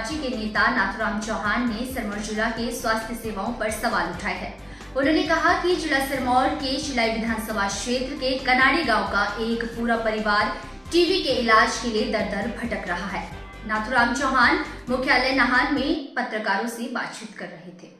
party के नेता नाथुराम चौहान ने सिरमौर जिला के स्वास्थ्य सेवाओं पर सवाल उठाए हैं उन्होंने कहा कि जिला सिरमौर के शिलाई विधानसभा क्षेत्र के कनाड़ी गांव का एक पूरा परिवार टीबी के इलाज के लिए दर दर भटक रहा है नाथुराम चौहान मुख्यालय नाहन में पत्रकारों से बातचीत कर रहे थे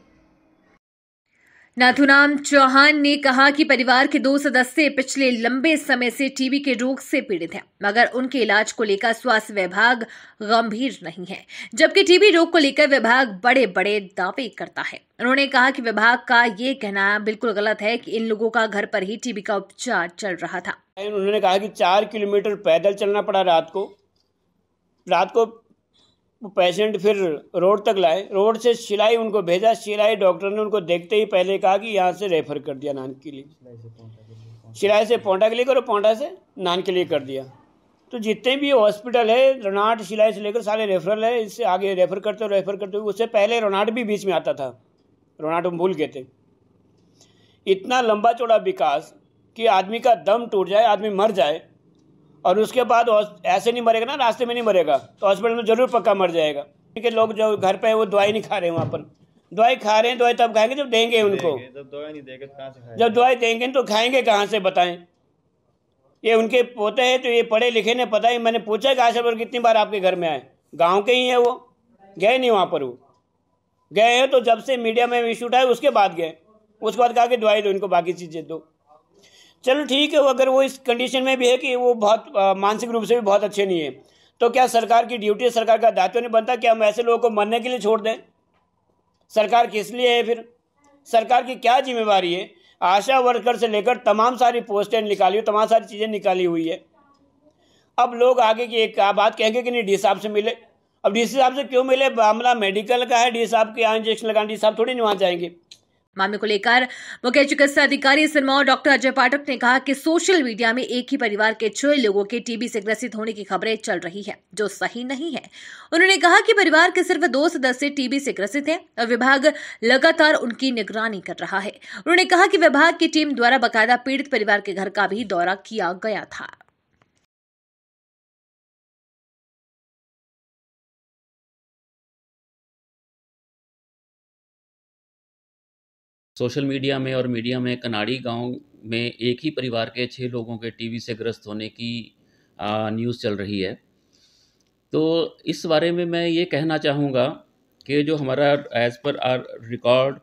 नाथुराम चौहान ने कहा कि परिवार के दो सदस्य पिछले लंबे समय से टीबी के रोग से पीड़ित हैं मगर उनके इलाज को लेकर स्वास्थ्य विभाग गंभीर नहीं है जबकि टीबी रोग को लेकर विभाग बड़े बड़े दावे करता है उन्होंने कहा कि विभाग का ये कहना बिल्कुल गलत है कि इन लोगों का घर पर ही टीबी का उपचार चल रहा था उन्होंने कहा कि चार किलोमीटर पैदल चलना पड़ा रात को रात को वो पेशेंट फिर रोड तक लाए रोड से सिलाई उनको भेजा सिलाई डॉक्टर ने उनको देखते ही पहले कहा कि यहाँ से रेफर कर दिया नान के लिए सिलाई से पौंडा के लिए करो पौंडा से नान के लिए कर दिया तो जितने भी हॉस्पिटल है रोनाड सिलाई से लेकर सारे रेफरल है इससे आगे रेफर करते हो रेफर करते हो उससे पहले रोनाड भी बीच में आता था रोनाड हम भूल गए थे इतना लंबा चौड़ा विकास कि आदमी का दम टूट जाए आदमी मर जाए और उसके बाद ऐसे नहीं मरेगा ना रास्ते में नहीं मरेगा तो हॉस्पिटल में जरूर पक्का मर जाएगा क्योंकि लोग जो घर पे है वो दवाई नहीं खा रहे हैं वहाँ पर दवाई खा रहे हैं दवाई तब खाएंगे जब देंगे उनको तो जब दवाई देंगे तो खाएंगे कहाँ से बताएं ये उनके पोते हैं तो ये पढ़े लिखे ने पता ही मैंने पूछा कि आशा पर कितनी बार आपके घर में आए गाँव के ही हैं वो गए नहीं वहाँ पर वो गए हैं तो जब से मीडिया में इशू उठाए उसके बाद गए उसके बाद कहा कि दवाई दो इनको बाकी चीज़ें दो चलो ठीक है वो अगर वो इस कंडीशन में भी है कि वो बहुत मानसिक रूप से भी बहुत अच्छे नहीं है तो क्या सरकार की ड्यूटी है सरकार का दायित्व नहीं बनता कि हम ऐसे लोगों को मरने के लिए छोड़ दें सरकार किस लिए है फिर सरकार की क्या जिम्मेवारी है आशा वर्कर से लेकर तमाम सारी पोस्टें निकाली हुई तमाम सारी चीज़ें निकाली हुई है अब लोग आगे की एक बात कहेंगे कि नहीं डी साहब से मिले अब डी साहब से क्यों मिले मामला मेडिकल का है डी साहब के यहाँ इंजेक्शन लगाने डी साहब थोड़ी नहीं वहाँ जाएंगे मामले को लेकर मुख्य चिकित्सा अधिकारी सिरमौर डॉक्टर अजय पाठक ने कहा कि सोशल मीडिया में एक ही परिवार के छह लोगों के टीबी से ग्रसित होने की खबरें चल रही है जो सही नहीं है उन्होंने कहा कि परिवार के सिर्फ दो सदस्य टीबी से ग्रसित हैं और विभाग लगातार उनकी निगरानी कर रहा है उन्होंने कहा कि विभाग की टीम द्वारा बाकायदा पीड़ित परिवार के घर का भी दौरा किया गया था सोशल मीडिया में और मीडिया में कनाड़ी गांव में एक ही परिवार के छः लोगों के टीवी से ग्रस्त होने की न्यूज़ चल रही है तो इस बारे में मैं ये कहना चाहूँगा कि जो हमारा एज़ पर आर रिकॉर्ड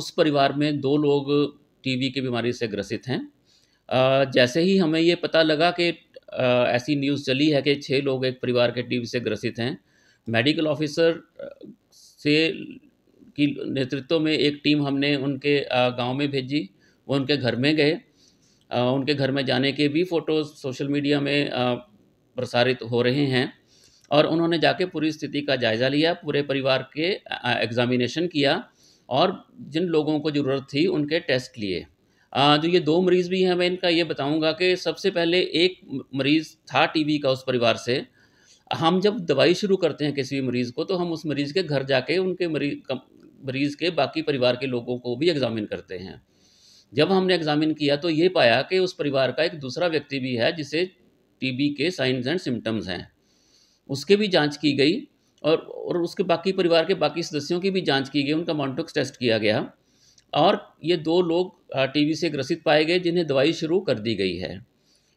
उस परिवार में दो लोग टीबी की बीमारी से ग्रसित हैं जैसे ही हमें ये पता लगा कि ऐसी न्यूज़ चली है कि छः लोग एक परिवार के टीवी से ग्रसित हैं मेडिकल ऑफिसर से की नेतृत्व में एक टीम हमने उनके गांव में भेजी वो उनके घर में गए उनके घर में जाने के भी फ़ोटोज़ सोशल मीडिया में प्रसारित हो रहे हैं और उन्होंने जाके पूरी स्थिति का जायज़ा लिया पूरे परिवार के एग्ज़ामिनेशन किया और जिन लोगों को ज़रूरत थी उनके टेस्ट लिए जो ये दो मरीज़ भी हैं मैं इनका ये बताऊंगा कि सबसे पहले एक मरीज़ था टीबी का उस परिवार से हम जब दवाई शुरू करते हैं किसी भी मरीज़ को तो हम उस मरीज़ के घर जाके उनके मरीज मरीज़ के बाकी परिवार के लोगों को भी एग्ज़ामिन करते हैं जब हमने एग्ज़ामिन किया तो ये पाया कि उस परिवार का एक दूसरा व्यक्ति भी है जिसे टीबी के साइंस एंड सिम्टम्स हैं उसके भी जांच की गई और और उसके बाकी परिवार के बाकी सदस्यों की भी जांच की गई उनका मॉन्टोक्स टेस्ट किया गया और ये दो लोग टीबी से ग्रसित पाए गए जिन्हें दवाई शुरू कर दी गई है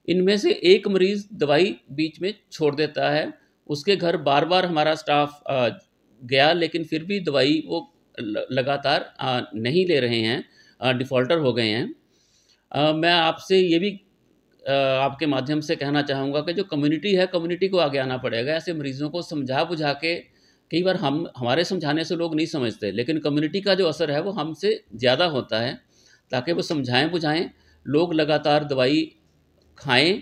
इनमें से एक मरीज़ दवाई बीच में छोड़ देता है उसके घर बार बार हमारा स्टाफ गया लेकिन फिर भी दवाई वो लगातार नहीं ले रहे हैं डिफ़ॉल्टर हो गए हैं मैं आपसे ये भी आपके माध्यम से कहना चाहूँगा कि जो कम्युनिटी है कम्युनिटी को आगे आना पड़ेगा ऐसे मरीज़ों को समझा बुझा के कई बार हम हमारे समझाने से लोग नहीं समझते लेकिन कम्युनिटी का जो असर है वो हमसे ज़्यादा होता है ताकि वो समझाएं बुझाएं लोग लगातार दवाई खाएं